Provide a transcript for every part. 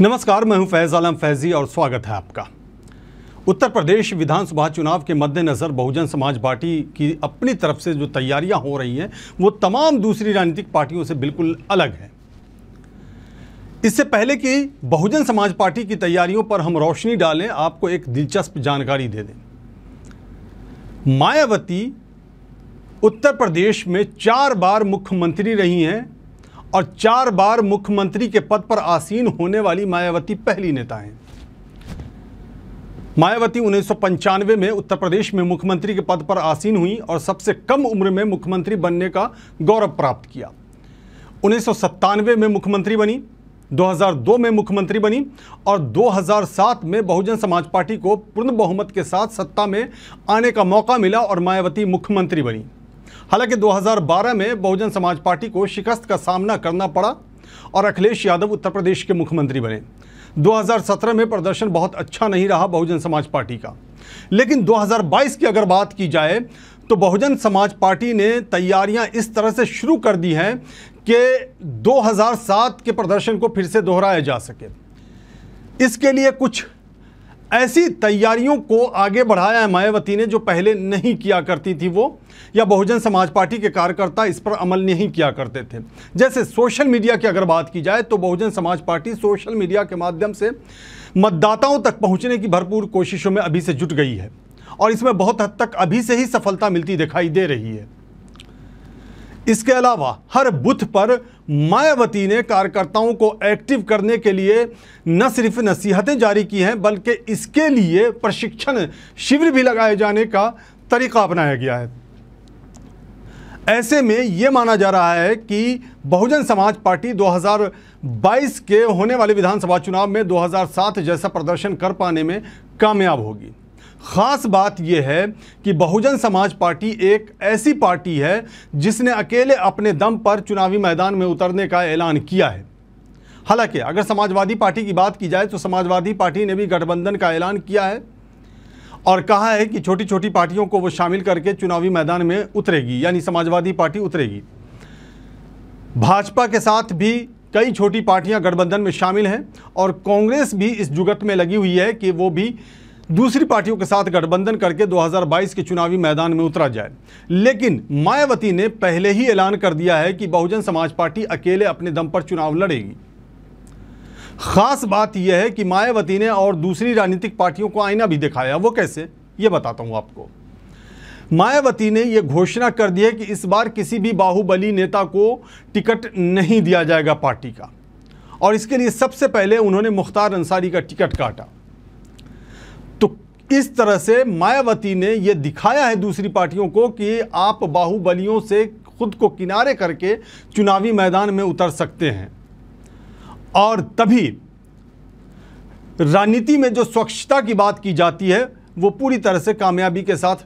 नमस्कार मैं हूं फैज़ आलम फैज़ी और स्वागत है आपका उत्तर प्रदेश विधानसभा चुनाव के मद्देनज़र बहुजन समाज पार्टी की अपनी तरफ से जो तैयारियां हो रही हैं वो तमाम दूसरी राजनीतिक पार्टियों से बिल्कुल अलग हैं इससे पहले कि बहुजन समाज पार्टी की तैयारियों पर हम रोशनी डालें आपको एक दिलचस्प जानकारी दे दें मायावती उत्तर प्रदेश में चार बार मुख्यमंत्री रही हैं और चार बार मुख्यमंत्री के पद पर आसीन होने वाली मायावती पहली नेता हैं मायावती उन्नीस में उत्तर प्रदेश में मुख्यमंत्री के पद पर आसीन हुई और सबसे कम उम्र में मुख्यमंत्री बनने का गौरव प्राप्त किया उन्नीस में मुख्यमंत्री बनी 2002 में मुख्यमंत्री बनी और 2007 में बहुजन समाज पार्टी को पूर्ण बहुमत के साथ सत्ता में आने का मौका मिला और मायावती मुख्यमंत्री बनी हालांकि 2012 में बहुजन समाज पार्टी को शिकस्त का सामना करना पड़ा और अखिलेश यादव उत्तर प्रदेश के मुख्यमंत्री बने 2017 में प्रदर्शन बहुत अच्छा नहीं रहा बहुजन समाज पार्टी का लेकिन 2022 की अगर बात की जाए तो बहुजन समाज पार्टी ने तैयारियां इस तरह से शुरू कर दी हैं कि 2007 के प्रदर्शन को फिर से दोहराया जा सके इसके लिए कुछ ऐसी तैयारियों को आगे बढ़ाया मायावती ने जो पहले नहीं किया करती थी वो या बहुजन समाज पार्टी के कार्यकर्ता इस पर अमल नहीं किया करते थे जैसे सोशल मीडिया की अगर बात की जाए तो बहुजन समाज पार्टी सोशल मीडिया के माध्यम से मतदाताओं तक पहुंचने की भरपूर कोशिशों में अभी से जुट गई है और इसमें बहुत हद तक अभी से ही सफलता मिलती दिखाई दे रही है इसके अलावा हर बुथ पर मायावती ने कार्यकर्ताओं को एक्टिव करने के लिए न सिर्फ नसीहतें जारी की हैं बल्कि इसके लिए प्रशिक्षण शिविर भी लगाए जाने का तरीका अपनाया गया है ऐसे में ये माना जा रहा है कि बहुजन समाज पार्टी 2022 के होने वाले विधानसभा चुनाव में 2007 जैसा प्रदर्शन कर पाने में कामयाब होगी ख़ास बात यह है कि बहुजन समाज पार्टी एक ऐसी पार्टी है जिसने अकेले अपने दम पर चुनावी मैदान में उतरने का ऐलान किया है हालांकि अगर समाजवादी पार्टी की बात की जाए तो समाजवादी पार्टी ने भी गठबंधन का ऐलान किया है और कहा है कि छोटी छोटी पार्टियों को वो शामिल करके चुनावी मैदान में उतरेगी यानी समाजवादी पार्टी उतरेगी भाजपा के साथ भी कई छोटी पार्टियां गठबंधन में शामिल हैं और कांग्रेस भी इस जुगत में लगी हुई है कि वो भी दूसरी पार्टियों के साथ गठबंधन करके 2022 के चुनावी मैदान में उतरा जाए लेकिन मायावती ने पहले ही ऐलान कर दिया है कि बहुजन समाज पार्टी अकेले अपने दम पर चुनाव लड़ेगी खास बात यह है कि मायावती ने और दूसरी राजनीतिक पार्टियों को आईना भी दिखाया वो कैसे ये बताता हूं आपको मायावती ने यह घोषणा कर दी है कि इस बार किसी भी बाहुबली नेता को टिकट नहीं दिया जाएगा पार्टी का और इसके लिए सबसे पहले उन्होंने मुख्तार अंसारी का टिकट काटा इस तरह से मायावती ने ये दिखाया है दूसरी पार्टियों को कि आप बाहुबलियों से खुद को किनारे करके चुनावी मैदान में उतर सकते हैं और तभी राजनीति में जो स्वच्छता की बात की जाती है वो पूरी तरह से कामयाबी के साथ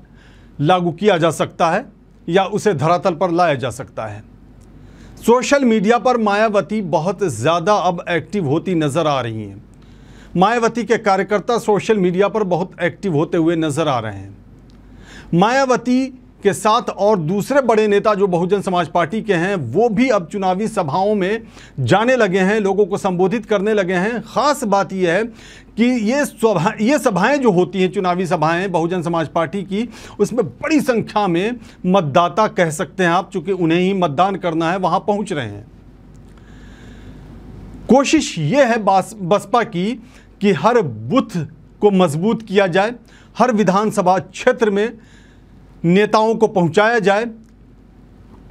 लागू किया जा सकता है या उसे धरातल पर लाया जा सकता है सोशल मीडिया पर मायावती बहुत ज़्यादा अब एक्टिव होती नज़र आ रही हैं मायावती के कार्यकर्ता सोशल मीडिया पर बहुत एक्टिव होते हुए नजर आ रहे हैं मायावती के साथ और दूसरे बड़े नेता जो बहुजन समाज पार्टी के हैं वो भी अब चुनावी सभाओं में जाने लगे हैं लोगों को संबोधित करने लगे हैं ख़ास बात यह है कि ये सभा ये सभाएं जो होती हैं चुनावी सभाएं बहुजन समाज पार्टी की उसमें बड़ी संख्या में मतदाता कह सकते हैं आप चूँकि उन्हें ही मतदान करना है वहाँ पहुँच रहे हैं कोशिश ये है बसपा की कि हर बूथ को मजबूत किया जाए हर विधानसभा क्षेत्र में नेताओं को पहुंचाया जाए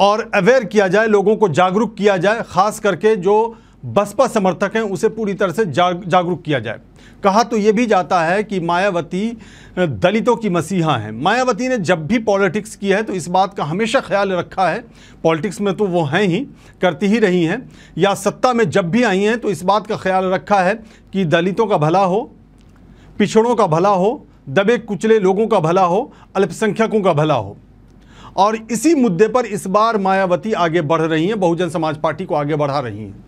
और अवेयर किया जाए लोगों को जागरूक किया जाए ख़ास करके जो बसपा समर्थक हैं उसे पूरी तरह से जाग, जागरूक किया जाए कहा तो ये भी जाता है कि मायावती दलितों की मसीहा हैं मायावती ने जब भी पॉलिटिक्स की है तो इस बात का हमेशा ख्याल रखा है पॉलिटिक्स में तो वो हैं ही करती ही रही हैं या सत्ता में जब भी आई हैं तो इस बात का ख्याल रखा है कि दलितों का भला हो पिछड़ों का भला हो दबे कुचले लोगों का भला हो अल्पसंख्यकों का भला हो और इसी मुद्दे पर इस बार मायावती आगे बढ़ रही हैं बहुजन समाज पार्टी को आगे बढ़ा रही हैं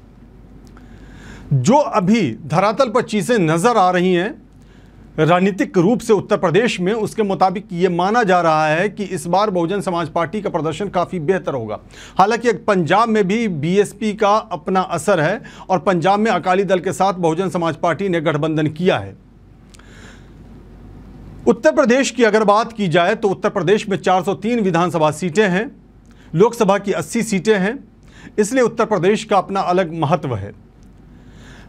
जो अभी धरातल पर चीज़ें नज़र आ रही हैं राजनीतिक रूप से उत्तर प्रदेश में उसके मुताबिक ये माना जा रहा है कि इस बार बहुजन समाज पार्टी का प्रदर्शन काफ़ी बेहतर होगा हालांकि पंजाब में भी बीएसपी का अपना असर है और पंजाब में अकाली दल के साथ बहुजन समाज पार्टी ने गठबंधन किया है उत्तर प्रदेश की अगर बात की जाए तो उत्तर प्रदेश में 403 विधानसभा सीटें हैं लोकसभा की 80 सीटें हैं इसलिए उत्तर प्रदेश का अपना अलग महत्व है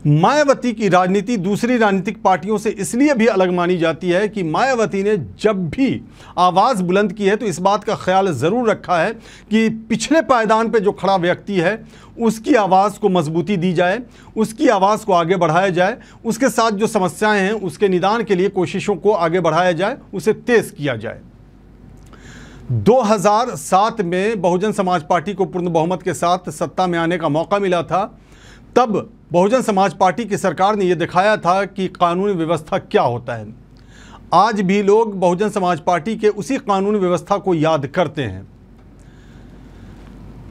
मायावती की राजनीति दूसरी राजनीतिक पार्टियों से इसलिए भी अलग मानी जाती है कि मायावती ने जब भी आवाज़ बुलंद की है तो इस बात का ख्याल ज़रूर रखा है कि पिछले पायदान पर जो खड़ा व्यक्ति है उसकी आवाज़ को मजबूती दी जाए उसकी आवाज़ को आगे बढ़ाया जाए उसके साथ जो समस्याएं हैं उसके निदान के लिए कोशिशों को आगे बढ़ाया जाए उसे तेज़ किया जाए 2007 में बहुजन समाज पार्टी को पूर्ण बहुमत के साथ सत्ता में आने का मौका मिला था तब बहुजन समाज पार्टी की सरकार ने यह दिखाया था कि कानून व्यवस्था क्या होता है आज भी लोग बहुजन समाज पार्टी के उसी कानून व्यवस्था को याद करते हैं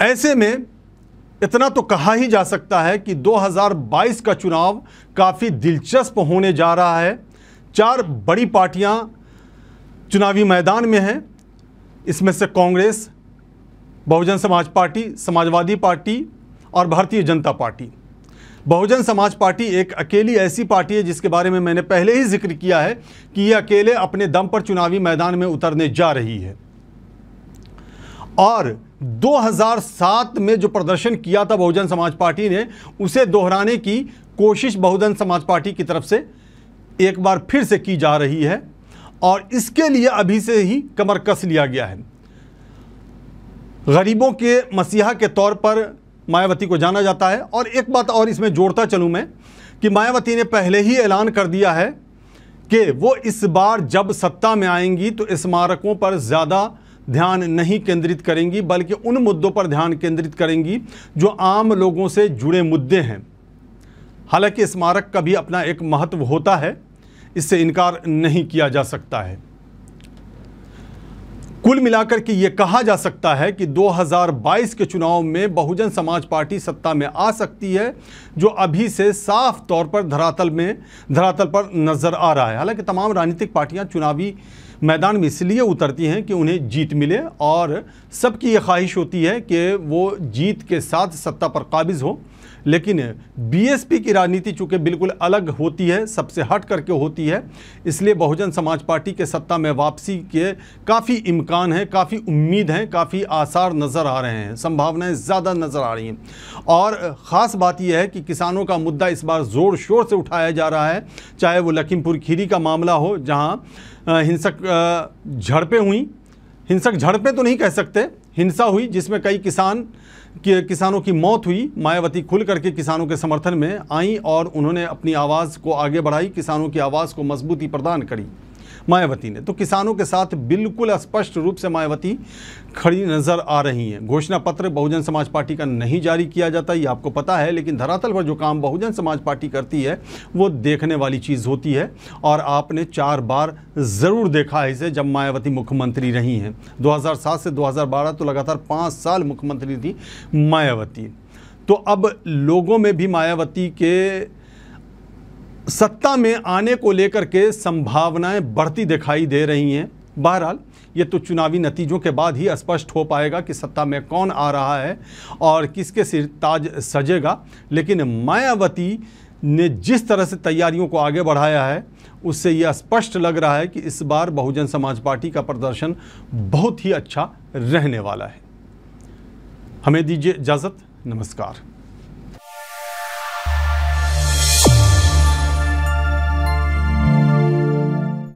ऐसे में इतना तो कहा ही जा सकता है कि 2022 का चुनाव काफ़ी दिलचस्प होने जा रहा है चार बड़ी पार्टियां चुनावी मैदान में हैं इसमें से कांग्रेस बहुजन समाज पार्टी समाजवादी पार्टी और भारतीय जनता पार्टी बहुजन समाज पार्टी एक अकेली ऐसी पार्टी है जिसके बारे में मैंने पहले ही जिक्र किया है कि ये अकेले अपने दम पर चुनावी मैदान में उतरने जा रही है और 2007 में जो प्रदर्शन किया था बहुजन समाज पार्टी ने उसे दोहराने की कोशिश बहुजन समाज पार्टी की तरफ से एक बार फिर से की जा रही है और इसके लिए अभी से ही कमर कस लिया गया है गरीबों के मसीहा के तौर पर मायावती को जाना जाता है और एक बात और इसमें जोड़ता चलूँ मैं कि मायावती ने पहले ही ऐलान कर दिया है कि वो इस बार जब सत्ता में आएंगी तो स्मारकों पर ज़्यादा ध्यान नहीं केंद्रित करेंगी बल्कि उन मुद्दों पर ध्यान केंद्रित करेंगी जो आम लोगों से जुड़े मुद्दे हैं हालांकि स्मारक का भी अपना एक महत्व होता है इससे इनकार नहीं किया जा सकता है कुल मिलाकर के ये कहा जा सकता है कि 2022 के चुनाव में बहुजन समाज पार्टी सत्ता में आ सकती है जो अभी से साफ तौर पर धरातल में धरातल पर नज़र आ रहा है हालांकि तमाम राजनीतिक पार्टियां चुनावी मैदान में इसलिए उतरती हैं कि उन्हें जीत मिले और सबकी ये ख्वाहिश होती है कि वो जीत के साथ सत्ता पर काबिज़ हों लेकिन बीएसपी की राजनीति चूँकि बिल्कुल अलग होती है सबसे हट करके होती है इसलिए बहुजन समाज पार्टी के सत्ता में वापसी के काफ़ी इम्कान हैं काफ़ी उम्मीद हैं काफ़ी आसार नज़र आ रहे हैं संभावनाएं ज़्यादा नज़र आ रही हैं और ख़ास बात यह है कि किसानों का मुद्दा इस बार ज़ोर शोर से उठाया जा रहा है चाहे वो लखीमपुर खीरी का मामला हो जहाँ हिंसक झड़पें हुई हिंसक झड़पें तो नहीं कह सकते हिंसा हुई जिसमें कई किसान कि किसानों की मौत हुई मायावती खुल करके किसानों के समर्थन में आई और उन्होंने अपनी आवाज़ को आगे बढ़ाई किसानों की आवाज़ को मजबूती प्रदान करी मायावती ने तो किसानों के साथ बिल्कुल स्पष्ट रूप से मायावती खड़ी नज़र आ रही हैं घोषणा पत्र बहुजन समाज पार्टी का नहीं जारी किया जाता ये आपको पता है लेकिन धरातल पर जो काम बहुजन समाज पार्टी करती है वो देखने वाली चीज़ होती है और आपने चार बार ज़रूर देखा है इसे जब मायावती मुख्यमंत्री रही हैं 2007 से 2012 तो लगातार पाँच साल मुख्यमंत्री थी मायावती तो अब लोगों में भी मायावती के सत्ता में आने को लेकर के संभावनाएं बढ़ती दिखाई दे रही हैं बहरहाल ये तो चुनावी नतीजों के बाद ही स्पष्ट हो पाएगा कि सत्ता में कौन आ रहा है और किसके सिर ताज सजेगा लेकिन मायावती ने जिस तरह से तैयारियों को आगे बढ़ाया है उससे यह स्पष्ट लग रहा है कि इस बार बहुजन समाज पार्टी का प्रदर्शन बहुत ही अच्छा रहने वाला है हमें दीजिए इजाज़त नमस्कार